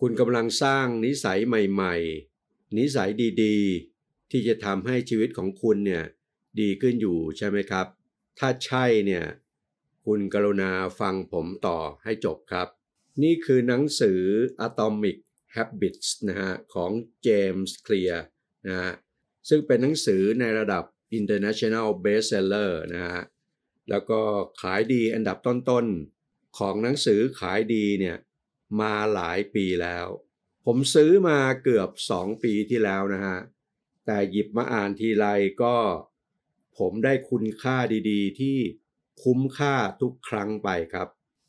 คุณกำลังสร้างนิสัยใหม่ๆ นิสัยดีๆ ที่จะทำให้ชีวิตของคุณเนี่ยดีขึ้นอยู่ใช่ไหมครับ ถ้าใช่เนี่ยคุณกรุณาฟังผมต่อให้จบครับ นี่คือหนังสือ Atomic Habits นะฮะของ James Clear นะฮะซึ่งเป็นหนังสือในระดับ International Bestseller นะฮะแล้วก็ขายดีอันดับต้น ๆ ของหนังสือขายดีเนี่ยมาหลายปีแล้ว ผมซื้อมาเกือบ 2 ปีที่แล้วนะฮะ แต่หยิบมาอ่านทีไรก็ ผมได้คุณค่าดีๆที่คุ้มค่าทุกครั้งไปครับ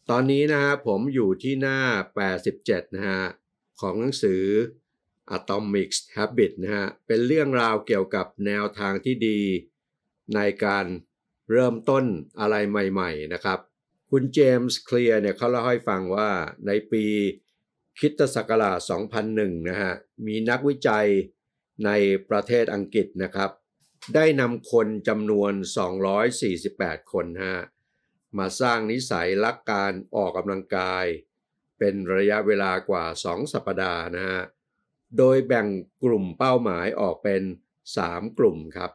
ตอนนี้นะฮะผมอยู่ที่หน้า 87นะฮะของหนังสือ Atomic Habit นะฮะ เป็นเรื่องราวเกี่ยวกับแนวทางที่ดี ในการเริ่มต้นอะไรใหม่ๆนะครับคุณเจมส์เคลียร์เนี่ยเขาเล่าให้ฟังว่าในปีคิตศักราช2001นะฮะมีนักวิจัยในประเทศอังกฤษนะครับ ได้นำคนจำนวน 248 คนฮะมาสร้างนิสัยรักการออกกำลังกายเป็นระยะเวลากว่า 2 สัปดาห์นะฮะโดยแบ่งกลุ่มเป้าหมายออกเป็น 3 กลุ่มครับ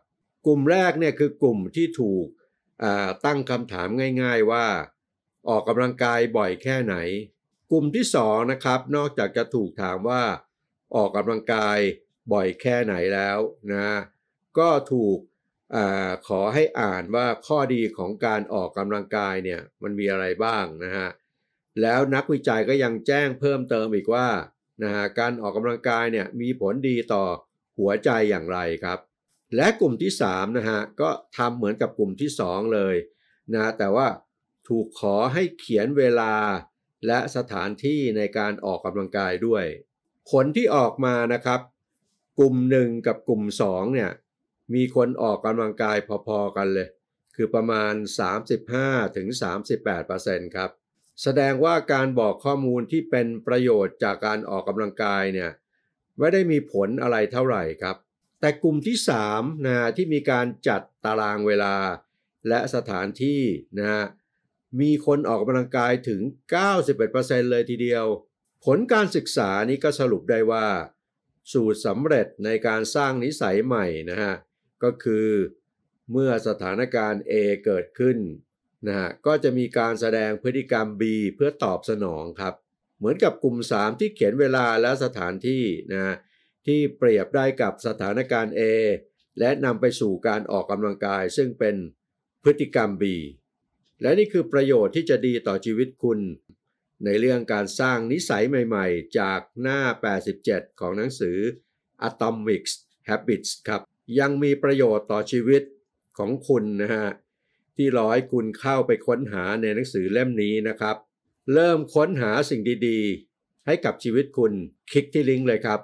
กลุ่มแรกเนี่ยคือกลุ่มที่ถูกตั้งคำถามง่าย ๆว่าออกกำลังกายบ่อยแค่ไหน กลุ่มที่สองนะครับ นอกจากจะถูกถามว่า ออกกำลังกายบ่อยแค่ไหนแล้วนะ ก็ถูกอขอให้อ่านว่าข้อดีของการออกกำลังกายเนี่ยมันมีอะไรบ้างนะฮะ แล้วนักวิจัยก็ยังแจ้งเพิ่มเติมอีกว่านะฮะการออกกำลังกายเนี่ยมีผลดีต่อหัวใจอย่างไรครับ และกลุ่มที่3นะฮะก็ทำเหมือนกับกลุ่มที่2เลยนะแต่ว่าถูกขอให้เขียนเวลาและสถานที่ในการออกกำลังกายด้วย ผลที่ออกมานะครับ กลุ่มหนึ่งกับกลุ่มสองเนี่ยมีคนออกกำลังกายพอๆกันเลย คือประมาณ 35-38%ครับ แสดงว่าการบอกข้อมูลที่เป็นประโยชน์จากการออกกำลังกายเนี่ยไม่ได้มีผลอะไรเท่าไหร่ครับ แต่กลุ่มที่ 3นะที่มีการจัดตารางเวลา และสถานที่นะมีคนออกกำลังกายถึง 91%เลยทีเดียว ผลการศึกษานี้ก็สรุปได้ว่า สูตรสำเร็จในการสร้างนิสัยใหม่นะฮะก็คือเมื่อสถานการณ์ A เกิดขึ้นนะฮะก็จะมีการแสดงพฤติกรรม B เพื่อตอบสนองครับเหมือนกับกลุ่ม 3 ที่เขียนเวลาและสถานที่นะที่เปรียบได้กับสถานการณ์ A และนำไปสู่การออกกำลังกายซึ่งเป็นพฤติกรรม B และนี่คือประโยชน์ที่จะดีต่อชีวิตคุณ ในเรื่องการสร้างนิสัยใหม่ๆ จากหน้า 87 ของหนังสือ Atomic Habits ครับ ยังมีประโยชน์ต่อชีวิตของคุณนะฮะ ที่ร้อยคุณเข้าไปค้นหาในหนังสือเล่มนี้นะครับ เริ่มค้นหาสิ่งดีๆ ให้กับชีวิตคุณคลิกที่ลิงก์เลยครับ